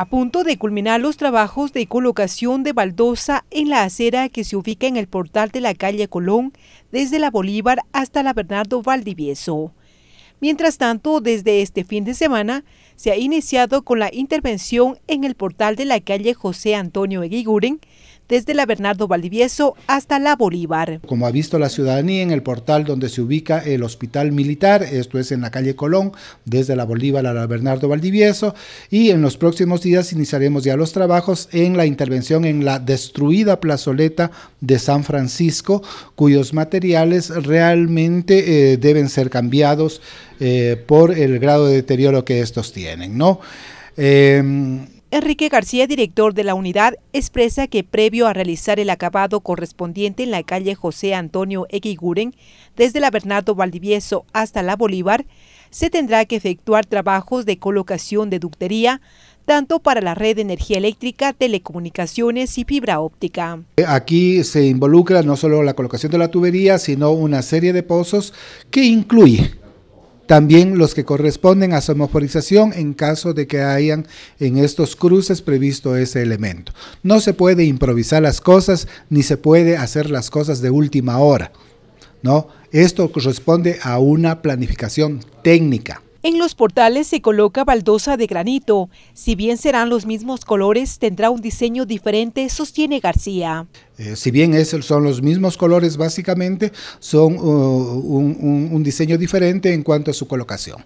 a punto de culminar los trabajos de colocación de baldosa en la acera que se ubica en el portal de la calle Colón, desde la Bolívar hasta la Bernardo Valdivieso. Mientras tanto, desde este fin de semana, se ha iniciado con la intervención en el portal de la calle José Antonio Eguiguren, desde la Bernardo Valdivieso hasta la Bolívar. Como ha visto la ciudadanía en el portal donde se ubica el hospital militar, esto es en la calle Colón, desde la Bolívar a la Bernardo Valdivieso, y en los próximos días iniciaremos ya los trabajos en la intervención en la destruida plazoleta de San Francisco, cuyos materiales realmente eh, deben ser cambiados eh, por el grado de deterioro que estos tienen, ¿no? Em, Enrique García, director de la unidad, expresa que previo a realizar el acabado correspondiente en la calle José Antonio Eguiguren, desde la Bernardo Valdivieso hasta la Bolívar, se tendrá que efectuar trabajos de colocación de ductería, tanto para la red de energía eléctrica, telecomunicaciones y fibra óptica. Aquí se involucra no solo la colocación de la tubería, sino una serie de pozos que incluye también los que corresponden a memorización en caso de que hayan en estos cruces previsto ese elemento. No se puede improvisar las cosas ni se puede hacer las cosas de última hora. ¿no? Esto corresponde a una planificación técnica. En los portales se coloca baldosa de granito. Si bien serán los mismos colores, tendrá un diseño diferente, sostiene García. Eh, si bien son los mismos colores básicamente, son uh, un, un, diseño diferente en cuanto a su colocación.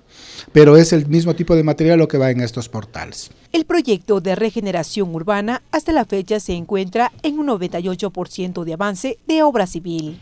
Pero es el mismo tipo de material lo que va en estos portales. El proyecto de regeneración urbana hasta la fecha se encuentra en un 98% de avance de obra civil.